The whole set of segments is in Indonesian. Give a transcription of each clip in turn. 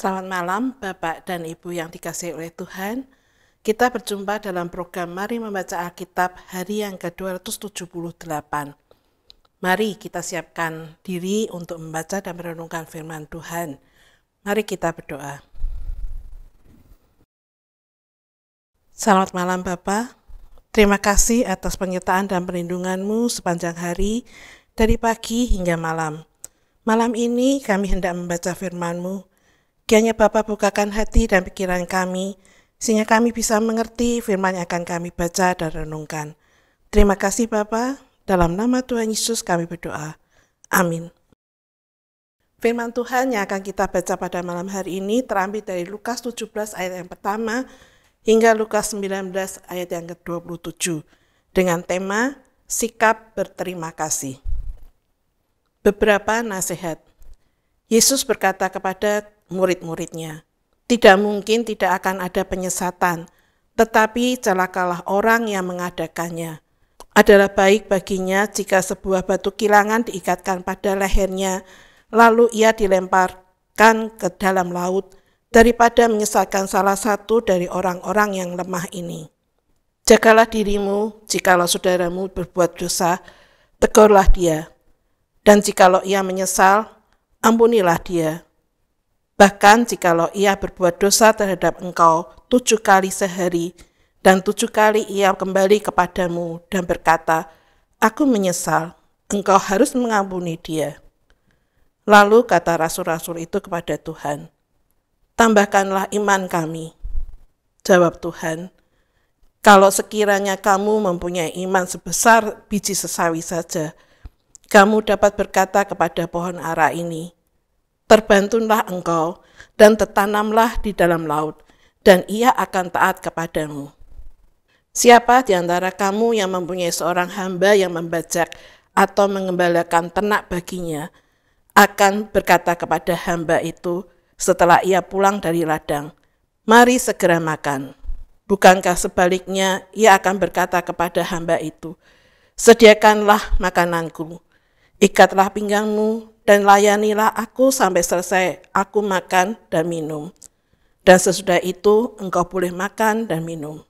Selamat malam Bapak dan Ibu yang dikasih oleh Tuhan. Kita berjumpa dalam program Mari Membaca Alkitab hari yang ke-278. Mari kita siapkan diri untuk membaca dan merenungkan firman Tuhan. Mari kita berdoa. Selamat malam Bapak. Terima kasih atas penyertaan dan perlindunganmu sepanjang hari, dari pagi hingga malam. Malam ini kami hendak membaca firman-Mu. Kiranya Bapa bukakan hati dan pikiran kami, sehingga kami bisa mengerti firman yang akan kami baca dan renungkan. Terima kasih Bapa. dalam nama Tuhan Yesus kami berdoa. Amin. Firman Tuhan yang akan kita baca pada malam hari ini terambil dari Lukas 17 ayat yang pertama hingga Lukas 19 ayat yang ke-27 dengan tema Sikap Berterima Kasih. Beberapa Nasihat Yesus berkata kepada murid-muridnya. Tidak mungkin tidak akan ada penyesatan, tetapi celakalah orang yang mengadakannya. Adalah baik baginya jika sebuah batu kilangan diikatkan pada lehernya, lalu ia dilemparkan ke dalam laut, daripada menyesatkan salah satu dari orang-orang yang lemah ini. Jagalah dirimu, jikalau saudaramu berbuat dosa, tegurlah dia. Dan jikalau ia menyesal, ampunilah dia Bahkan jikalau ia berbuat dosa terhadap engkau tujuh kali sehari, dan tujuh kali ia kembali kepadamu dan berkata, Aku menyesal, engkau harus mengampuni dia. Lalu kata rasul-rasul itu kepada Tuhan, Tambahkanlah iman kami. Jawab Tuhan, Kalau sekiranya kamu mempunyai iman sebesar biji sesawi saja, kamu dapat berkata kepada pohon ara ini, Terbantulah engkau, dan tertanamlah di dalam laut, dan ia akan taat kepadamu. Siapa di antara kamu yang mempunyai seorang hamba yang membajak atau mengembalakan ternak baginya, akan berkata kepada hamba itu setelah ia pulang dari ladang, Mari segera makan. Bukankah sebaliknya ia akan berkata kepada hamba itu, Sediakanlah makananku, ikatlah pinggangmu, dan layanilah aku sampai selesai aku makan dan minum. Dan sesudah itu engkau boleh makan dan minum.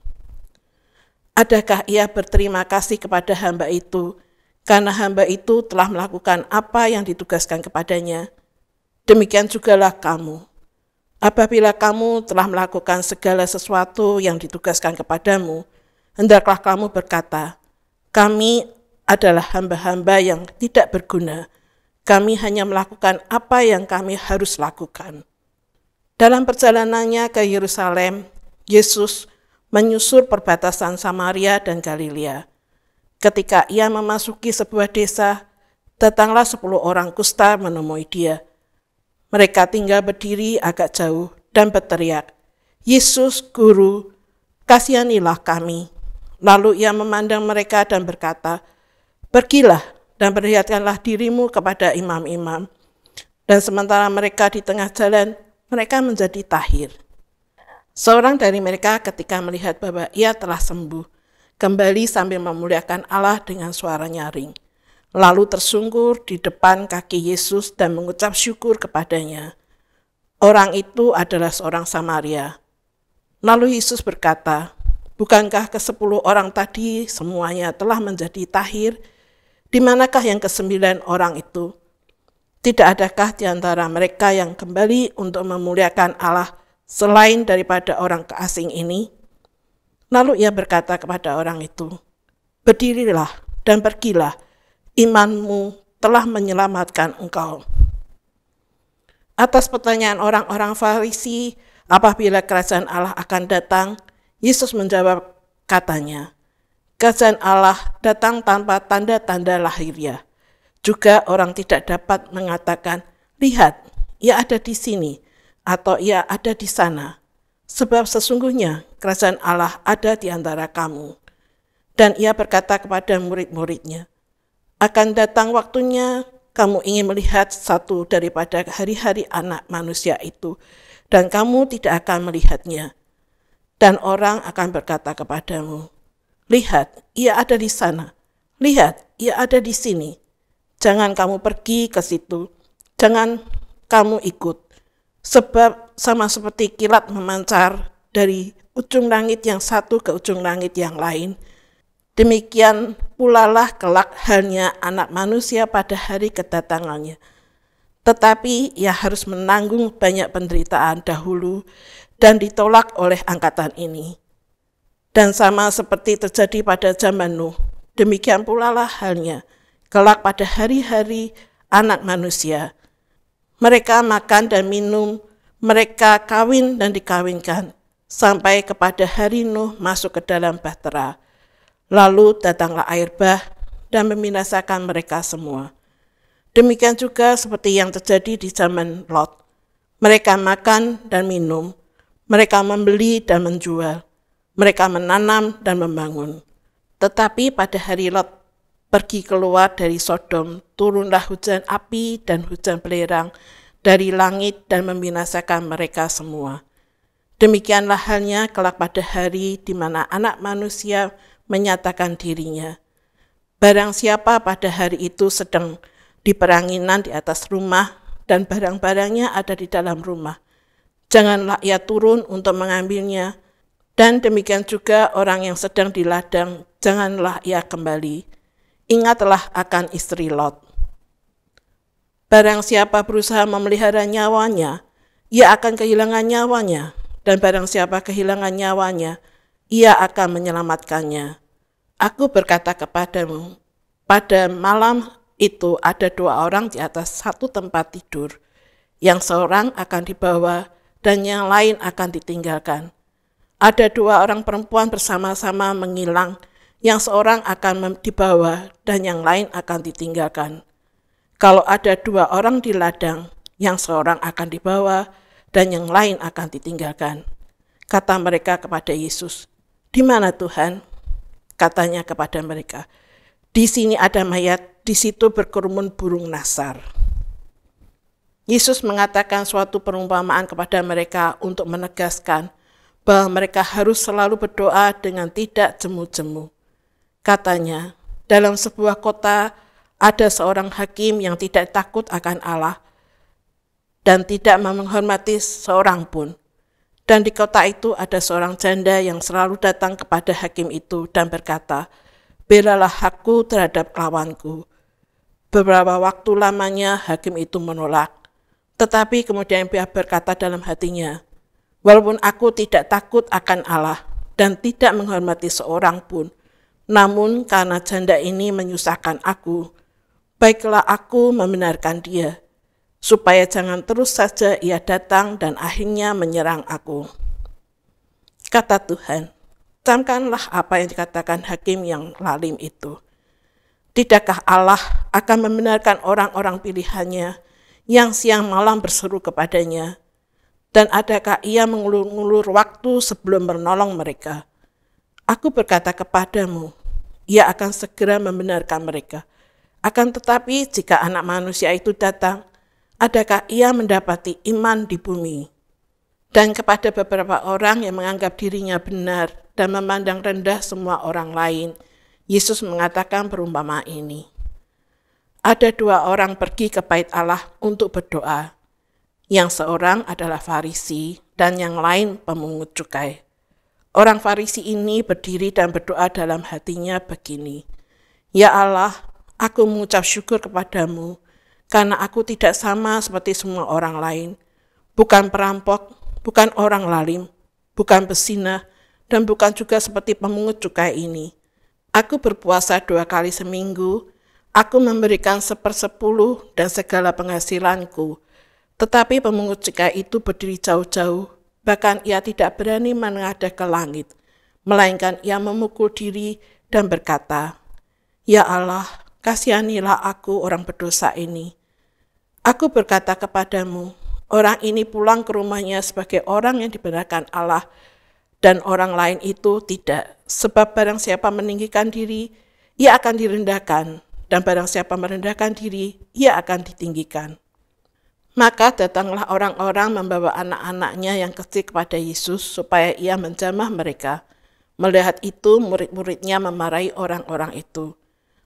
Adakah ia berterima kasih kepada hamba itu karena hamba itu telah melakukan apa yang ditugaskan kepadanya? Demikian jugalah kamu. Apabila kamu telah melakukan segala sesuatu yang ditugaskan kepadamu, hendaklah kamu berkata, "Kami adalah hamba-hamba yang tidak berguna." Kami hanya melakukan apa yang kami harus lakukan. Dalam perjalanannya ke Yerusalem, Yesus menyusur perbatasan Samaria dan Galilea. Ketika ia memasuki sebuah desa, datanglah sepuluh orang kusta menemui dia. Mereka tinggal berdiri agak jauh dan berteriak, Yesus, Guru, kasihanilah kami. Lalu ia memandang mereka dan berkata, Pergilah, dan perlihatkanlah dirimu kepada imam-imam. Dan sementara mereka di tengah jalan, mereka menjadi tahir. Seorang dari mereka ketika melihat bahwa ia telah sembuh, kembali sambil memuliakan Allah dengan suara nyaring. Lalu tersungkur di depan kaki Yesus dan mengucap syukur kepadanya. Orang itu adalah seorang Samaria. Lalu Yesus berkata, Bukankah ke sepuluh orang tadi semuanya telah menjadi tahir di manakah yang kesembilan orang itu? Tidak adakah di antara mereka yang kembali untuk memuliakan Allah selain daripada orang keasing ini? Lalu ia berkata kepada orang itu, Berdirilah dan pergilah, imanmu telah menyelamatkan engkau. Atas pertanyaan orang-orang Farisi, apabila kerajaan Allah akan datang, Yesus menjawab katanya, kerajaan Allah datang tanpa tanda-tanda lahirnya. Juga orang tidak dapat mengatakan, lihat, ia ada di sini, atau ia ada di sana. Sebab sesungguhnya kerajaan Allah ada di antara kamu. Dan ia berkata kepada murid-muridnya, akan datang waktunya kamu ingin melihat satu daripada hari-hari anak manusia itu, dan kamu tidak akan melihatnya. Dan orang akan berkata kepadamu, Lihat, ia ada di sana. Lihat, ia ada di sini. Jangan kamu pergi ke situ. Jangan kamu ikut. Sebab sama seperti kilat memancar dari ujung langit yang satu ke ujung langit yang lain, demikian pulalah kelak halnya anak manusia pada hari kedatangannya. Tetapi ia harus menanggung banyak penderitaan dahulu dan ditolak oleh angkatan ini. Dan sama seperti terjadi pada zaman Nuh, demikian pula lah halnya, kelak pada hari-hari anak manusia. Mereka makan dan minum, mereka kawin dan dikawinkan, sampai kepada hari Nuh masuk ke dalam bahtera. Lalu datanglah air bah dan membinasakan mereka semua. Demikian juga seperti yang terjadi di zaman Lot. Mereka makan dan minum, mereka membeli dan menjual, mereka menanam dan membangun. Tetapi pada hari Lot pergi keluar dari Sodom, turunlah hujan api dan hujan belerang dari langit dan membinasakan mereka semua. Demikianlah halnya kelak pada hari di mana anak manusia menyatakan dirinya. Barang siapa pada hari itu sedang di peranginan di atas rumah dan barang-barangnya ada di dalam rumah. Janganlah ia turun untuk mengambilnya, dan demikian juga orang yang sedang di ladang, janganlah ia kembali. Ingatlah akan istri Lot. Barang siapa berusaha memelihara nyawanya, ia akan kehilangan nyawanya. Dan barang siapa kehilangan nyawanya, ia akan menyelamatkannya. Aku berkata kepadamu, pada malam itu ada dua orang di atas satu tempat tidur, yang seorang akan dibawa dan yang lain akan ditinggalkan ada dua orang perempuan bersama-sama menghilang, yang seorang akan dibawa dan yang lain akan ditinggalkan. Kalau ada dua orang di ladang, yang seorang akan dibawa dan yang lain akan ditinggalkan. Kata mereka kepada Yesus, "Di mana Tuhan?" Katanya kepada mereka, "Di sini ada mayat, di situ berkerumun burung nasar." Yesus mengatakan suatu perumpamaan kepada mereka untuk menegaskan bahwa mereka harus selalu berdoa dengan tidak jemu-jemu. Katanya, dalam sebuah kota ada seorang hakim yang tidak takut akan Allah dan tidak menghormati seorang pun. Dan di kota itu ada seorang janda yang selalu datang kepada hakim itu dan berkata, Belalah aku terhadap lawanku. Beberapa waktu lamanya hakim itu menolak. Tetapi kemudian pihak berkata dalam hatinya, Walaupun aku tidak takut akan Allah dan tidak menghormati seorang pun, namun karena janda ini menyusahkan aku, baiklah aku membenarkan dia, supaya jangan terus saja ia datang dan akhirnya menyerang aku. Kata Tuhan, camkanlah apa yang dikatakan hakim yang lalim itu. Tidakkah Allah akan membenarkan orang-orang pilihannya yang siang malam berseru kepadanya dan adakah ia mengulur-ulur waktu sebelum menolong mereka? Aku berkata kepadamu, ia akan segera membenarkan mereka. Akan tetapi jika anak manusia itu datang, adakah ia mendapati iman di bumi? Dan kepada beberapa orang yang menganggap dirinya benar dan memandang rendah semua orang lain, Yesus mengatakan perumpamaan ini. Ada dua orang pergi ke bait Allah untuk berdoa yang seorang adalah Farisi dan yang lain pemungut cukai. Orang Farisi ini berdiri dan berdoa dalam hatinya begini, Ya Allah, aku mengucap syukur kepadamu, karena aku tidak sama seperti semua orang lain, bukan perampok, bukan orang lalim, bukan pesina, dan bukan juga seperti pemungut cukai ini. Aku berpuasa dua kali seminggu, aku memberikan sepersepuluh dan segala penghasilanku, tetapi pemungut cukai itu berdiri jauh-jauh, bahkan ia tidak berani menengadah ke langit, melainkan ia memukul diri dan berkata, Ya Allah, kasihanilah aku orang berdosa ini. Aku berkata kepadamu, orang ini pulang ke rumahnya sebagai orang yang dibenarkan Allah, dan orang lain itu tidak. Sebab barang siapa meninggikan diri, ia akan direndahkan, dan barang siapa merendahkan diri, ia akan ditinggikan. Maka datanglah orang-orang membawa anak-anaknya yang kecil kepada Yesus supaya ia menjamah mereka. Melihat itu, murid-muridnya memarahi orang-orang itu.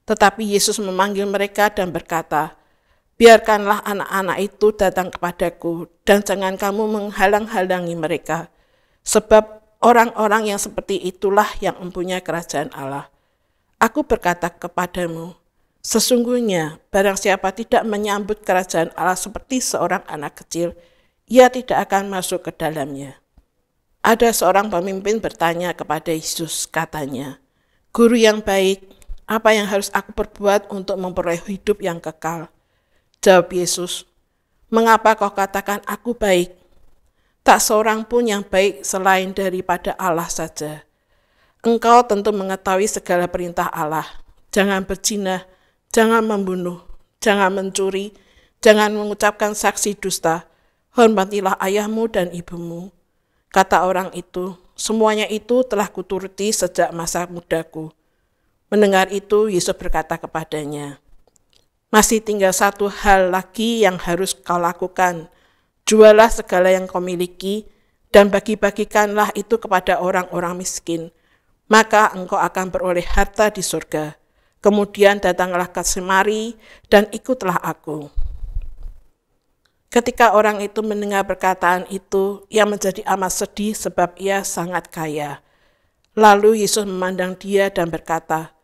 Tetapi Yesus memanggil mereka dan berkata, Biarkanlah anak-anak itu datang kepadaku, dan jangan kamu menghalang-halangi mereka. Sebab orang-orang yang seperti itulah yang mempunyai kerajaan Allah. Aku berkata kepadamu, Sesungguhnya, barang siapa tidak menyambut kerajaan Allah seperti seorang anak kecil, ia tidak akan masuk ke dalamnya. Ada seorang pemimpin bertanya kepada Yesus, katanya, Guru yang baik, apa yang harus aku perbuat untuk memperoleh hidup yang kekal? Jawab Yesus, Mengapa kau katakan aku baik? Tak seorang pun yang baik selain daripada Allah saja. Engkau tentu mengetahui segala perintah Allah. Jangan berjinah, jangan membunuh, jangan mencuri, jangan mengucapkan saksi dusta, hormatilah ayahmu dan ibumu. Kata orang itu, semuanya itu telah kuturuti sejak masa mudaku. Mendengar itu, Yesus berkata kepadanya, Masih tinggal satu hal lagi yang harus kau lakukan. Jualah segala yang kau miliki, dan bagi-bagikanlah itu kepada orang-orang miskin. Maka engkau akan beroleh harta di surga.' Kemudian datanglah Semari dan ikutlah aku. Ketika orang itu mendengar perkataan itu, ia menjadi amat sedih sebab ia sangat kaya. Lalu Yesus memandang dia dan berkata,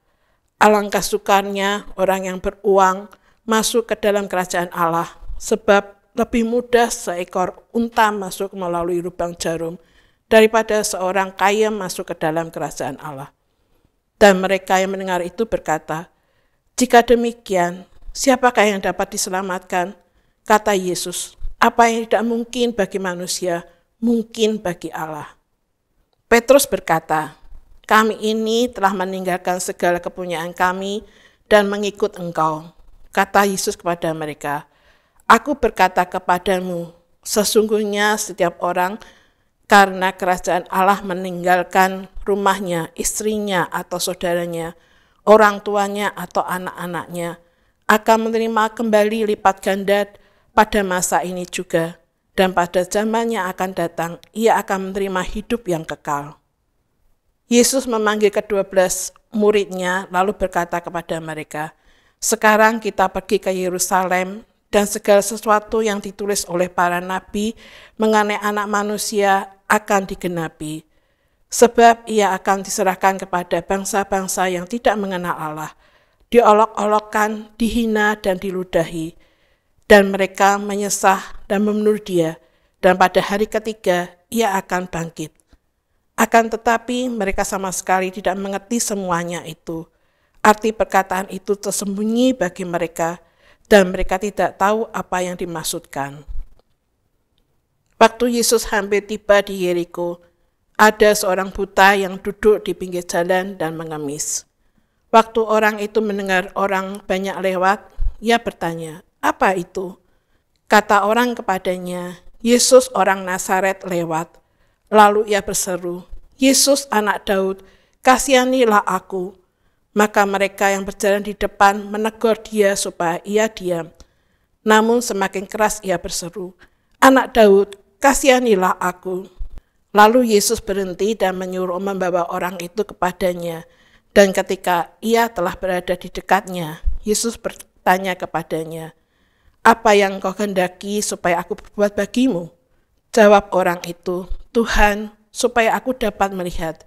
Alangkah sukarnya orang yang beruang masuk ke dalam kerajaan Allah, sebab lebih mudah seekor unta masuk melalui lubang jarum daripada seorang kaya masuk ke dalam kerajaan Allah. Dan mereka yang mendengar itu berkata, Jika demikian, siapakah yang dapat diselamatkan? Kata Yesus, apa yang tidak mungkin bagi manusia, mungkin bagi Allah. Petrus berkata, kami ini telah meninggalkan segala kepunyaan kami dan mengikut engkau. Kata Yesus kepada mereka, Aku berkata kepadamu, sesungguhnya setiap orang karena kerajaan Allah meninggalkan rumahnya, istrinya atau saudaranya, orang tuanya atau anak-anaknya, akan menerima kembali lipat ganda pada masa ini juga, dan pada zamannya akan datang, ia akan menerima hidup yang kekal. Yesus memanggil kedua belas muridnya lalu berkata kepada mereka, sekarang kita pergi ke Yerusalem dan segala sesuatu yang ditulis oleh para nabi mengenai anak manusia akan digenapi, sebab ia akan diserahkan kepada bangsa-bangsa yang tidak mengenal Allah, diolok-olokkan, dihina, dan diludahi, dan mereka menyesah dan membunuh dia, dan pada hari ketiga ia akan bangkit. Akan tetapi mereka sama sekali tidak mengerti semuanya itu. Arti perkataan itu tersembunyi bagi mereka, dan mereka tidak tahu apa yang dimaksudkan. Waktu Yesus hampir tiba di Yeriko, ada seorang buta yang duduk di pinggir jalan dan mengemis. Waktu orang itu mendengar orang banyak lewat, ia bertanya, "Apa itu?" Kata orang kepadanya, "Yesus orang Nazaret lewat." Lalu ia berseru, "Yesus anak Daud, kasihanilah aku." Maka mereka yang berjalan di depan menegur dia supaya ia diam. Namun semakin keras ia berseru, "Anak Daud, kasihanilah aku. Lalu Yesus berhenti dan menyuruh membawa orang itu kepadanya. Dan ketika ia telah berada di dekatnya, Yesus bertanya kepadanya, apa yang kau kehendaki supaya aku berbuat bagimu? Jawab orang itu, Tuhan, supaya aku dapat melihat.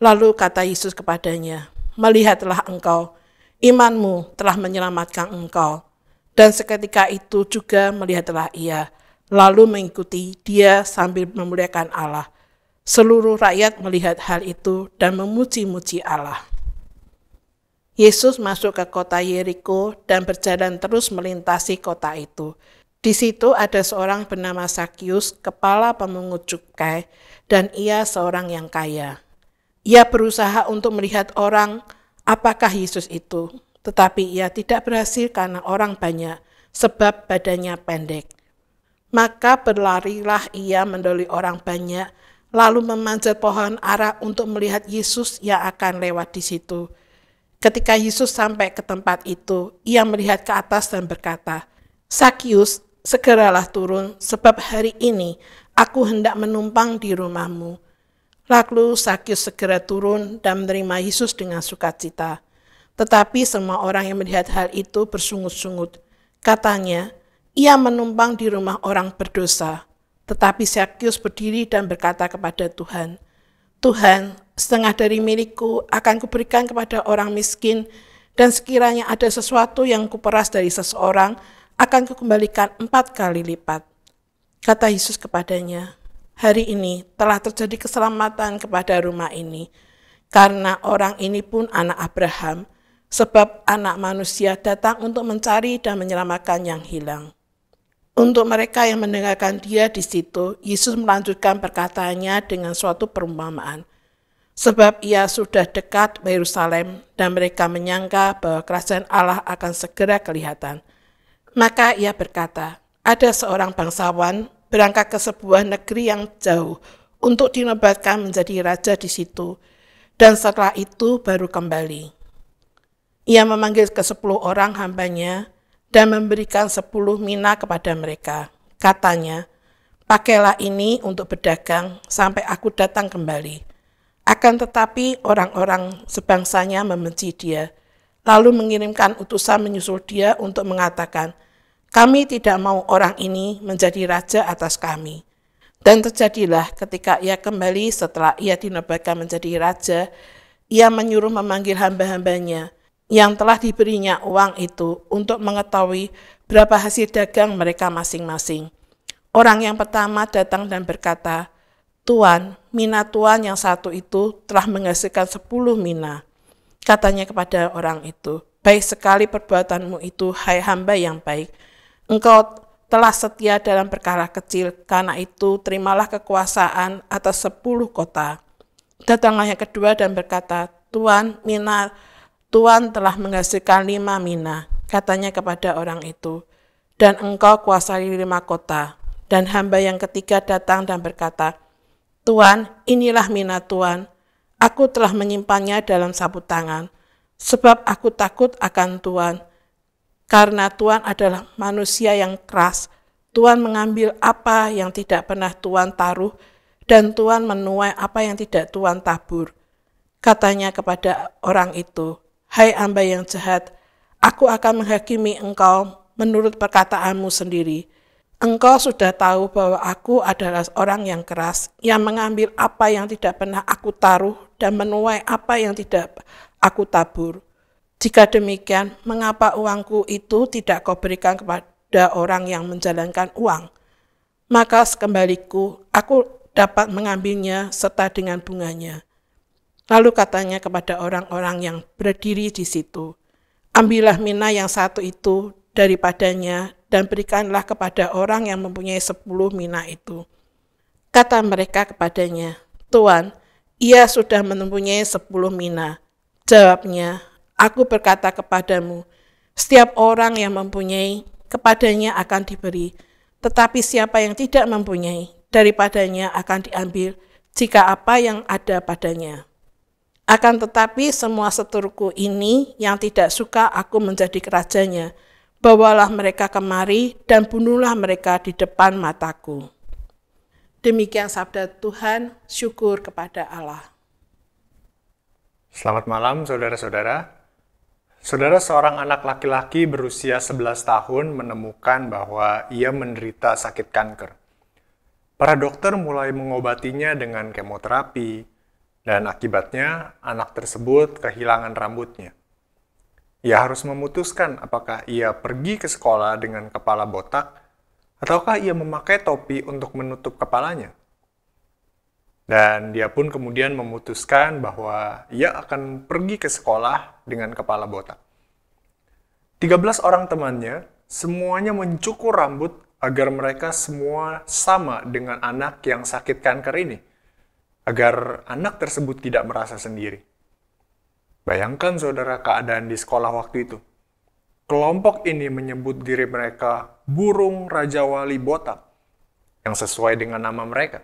Lalu kata Yesus kepadanya, Melihatlah engkau, imanmu telah menyelamatkan engkau. Dan seketika itu juga melihatlah ia, lalu mengikuti dia sambil memuliakan Allah. Seluruh rakyat melihat hal itu dan memuji-muji Allah. Yesus masuk ke kota Yeriko dan berjalan terus melintasi kota itu. Di situ ada seorang bernama Sakyus, kepala pemungut cukai, dan ia seorang yang kaya. Ia berusaha untuk melihat orang apakah Yesus itu, tetapi ia tidak berhasil karena orang banyak sebab badannya pendek. Maka berlarilah ia mendoli orang banyak, lalu memanjat pohon ara untuk melihat Yesus yang akan lewat di situ. Ketika Yesus sampai ke tempat itu, ia melihat ke atas dan berkata, Sakius, segeralah turun, sebab hari ini aku hendak menumpang di rumahmu. Lalu Sakius segera turun dan menerima Yesus dengan sukacita. Tetapi semua orang yang melihat hal itu bersungut-sungut. Katanya, ia menumpang di rumah orang berdosa. Tetapi Sergius berdiri dan berkata kepada Tuhan, Tuhan, setengah dari milikku akan kuberikan kepada orang miskin, dan sekiranya ada sesuatu yang kuperas dari seseorang, akan kukembalikan empat kali lipat. Kata Yesus kepadanya, hari ini telah terjadi keselamatan kepada rumah ini, karena orang ini pun anak Abraham, sebab anak manusia datang untuk mencari dan menyelamatkan yang hilang. Untuk mereka yang mendengarkan dia di situ, Yesus melanjutkan perkataannya dengan suatu perumpamaan. Sebab ia sudah dekat Yerusalem dan mereka menyangka bahwa kerajaan Allah akan segera kelihatan. Maka ia berkata, ada seorang bangsawan berangkat ke sebuah negeri yang jauh untuk dinobatkan menjadi raja di situ, dan setelah itu baru kembali. Ia memanggil ke sepuluh orang hambanya dan memberikan sepuluh mina kepada mereka. Katanya, pakailah ini untuk berdagang sampai aku datang kembali. Akan tetapi orang-orang sebangsanya membenci dia, lalu mengirimkan utusan menyusul dia untuk mengatakan, kami tidak mau orang ini menjadi raja atas kami. Dan terjadilah ketika ia kembali setelah ia dinobatkan menjadi raja, ia menyuruh memanggil hamba-hambanya, yang telah diberinya uang itu untuk mengetahui berapa hasil dagang mereka masing-masing. Orang yang pertama datang dan berkata, Tuan, mina tuan yang satu itu telah menghasilkan sepuluh mina. Katanya kepada orang itu, baik sekali perbuatanmu itu, hai hamba yang baik. Engkau telah setia dalam perkara kecil, karena itu terimalah kekuasaan atas sepuluh kota. Datanglah yang kedua dan berkata, Tuan, mina Tuhan telah menghasilkan lima mina, katanya kepada orang itu, dan engkau kuasai lima kota. Dan hamba yang ketiga datang dan berkata, Tuhan, inilah mina Tuhan, aku telah menyimpannya dalam sabut tangan, sebab aku takut akan Tuhan, karena Tuhan adalah manusia yang keras, Tuhan mengambil apa yang tidak pernah Tuhan taruh, dan Tuhan menuai apa yang tidak Tuhan tabur. Katanya kepada orang itu, Hai hamba yang jahat, aku akan menghakimi engkau menurut perkataanmu sendiri. Engkau sudah tahu bahwa aku adalah orang yang keras, yang mengambil apa yang tidak pernah aku taruh dan menuai apa yang tidak aku tabur. Jika demikian, mengapa uangku itu tidak kau berikan kepada orang yang menjalankan uang? Maka sekembaliku, aku dapat mengambilnya serta dengan bunganya. Lalu katanya kepada orang-orang yang berdiri di situ, Ambillah mina yang satu itu daripadanya dan berikanlah kepada orang yang mempunyai sepuluh mina itu. Kata mereka kepadanya, Tuan, ia sudah mempunyai sepuluh mina. Jawabnya, aku berkata kepadamu, setiap orang yang mempunyai, kepadanya akan diberi. Tetapi siapa yang tidak mempunyai, daripadanya akan diambil jika apa yang ada padanya. Akan tetapi semua seturku ini yang tidak suka aku menjadi kerajanya, bawalah mereka kemari dan bunuhlah mereka di depan mataku. Demikian sabda Tuhan, syukur kepada Allah. Selamat malam saudara-saudara. Saudara seorang anak laki-laki berusia 11 tahun menemukan bahwa ia menderita sakit kanker. Para dokter mulai mengobatinya dengan kemoterapi, dan akibatnya, anak tersebut kehilangan rambutnya. Ia harus memutuskan apakah ia pergi ke sekolah dengan kepala botak, ataukah ia memakai topi untuk menutup kepalanya. Dan dia pun kemudian memutuskan bahwa ia akan pergi ke sekolah dengan kepala botak. 13 orang temannya semuanya mencukur rambut agar mereka semua sama dengan anak yang sakit kanker ini agar anak tersebut tidak merasa sendiri. Bayangkan saudara keadaan di sekolah waktu itu. Kelompok ini menyebut diri mereka burung Raja Wali Botak yang sesuai dengan nama mereka.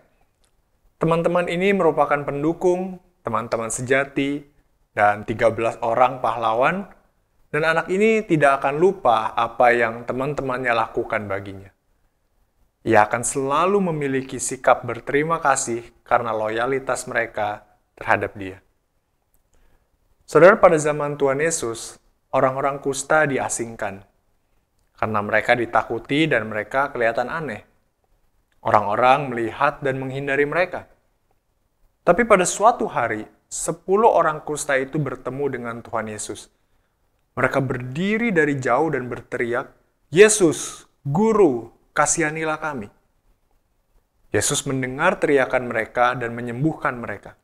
Teman-teman ini merupakan pendukung, teman-teman sejati, dan 13 orang pahlawan, dan anak ini tidak akan lupa apa yang teman-temannya lakukan baginya ia akan selalu memiliki sikap berterima kasih karena loyalitas mereka terhadap dia. Saudara, pada zaman Tuhan Yesus, orang-orang kusta diasingkan karena mereka ditakuti dan mereka kelihatan aneh. Orang-orang melihat dan menghindari mereka. Tapi pada suatu hari, sepuluh orang kusta itu bertemu dengan Tuhan Yesus. Mereka berdiri dari jauh dan berteriak, Yesus, Guru, kasihanilah kami. Yesus mendengar teriakan mereka dan menyembuhkan mereka.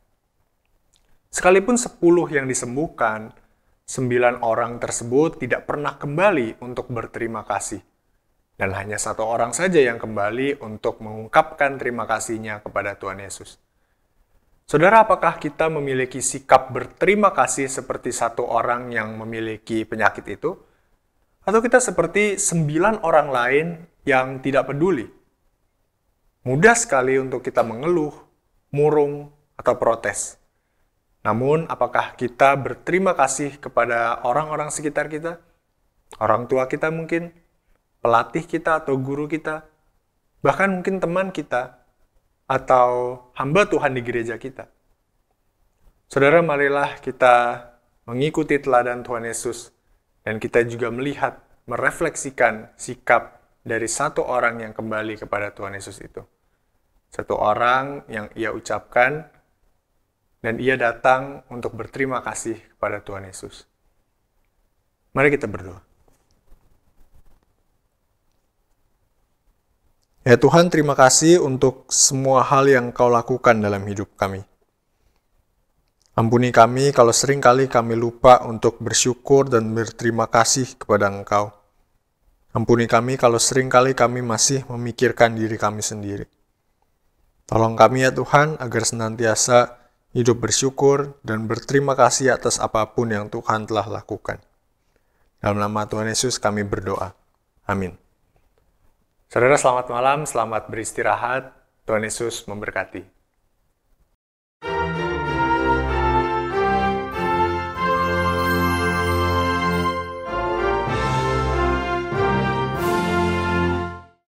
Sekalipun sepuluh yang disembuhkan, sembilan orang tersebut tidak pernah kembali untuk berterima kasih. Dan hanya satu orang saja yang kembali untuk mengungkapkan terima kasihnya kepada Tuhan Yesus. Saudara, apakah kita memiliki sikap berterima kasih seperti satu orang yang memiliki penyakit itu? Atau kita seperti sembilan orang lain yang tidak peduli. Mudah sekali untuk kita mengeluh, murung, atau protes. Namun, apakah kita berterima kasih kepada orang-orang sekitar kita? Orang tua kita mungkin, pelatih kita atau guru kita, bahkan mungkin teman kita, atau hamba Tuhan di gereja kita. Saudara, marilah kita mengikuti teladan Tuhan Yesus dan kita juga melihat, merefleksikan sikap dari satu orang yang kembali kepada Tuhan Yesus itu. Satu orang yang ia ucapkan dan ia datang untuk berterima kasih kepada Tuhan Yesus. Mari kita berdoa. Ya Tuhan, terima kasih untuk semua hal yang Kau lakukan dalam hidup kami. Ampuni kami kalau seringkali kami lupa untuk bersyukur dan berterima kasih kepada Engkau. Ampuni kami kalau seringkali kami masih memikirkan diri kami sendiri. Tolong kami ya Tuhan agar senantiasa hidup bersyukur dan berterima kasih atas apapun yang Tuhan telah lakukan. Dalam nama Tuhan Yesus kami berdoa. Amin. Saudara selamat malam, selamat beristirahat. Tuhan Yesus memberkati.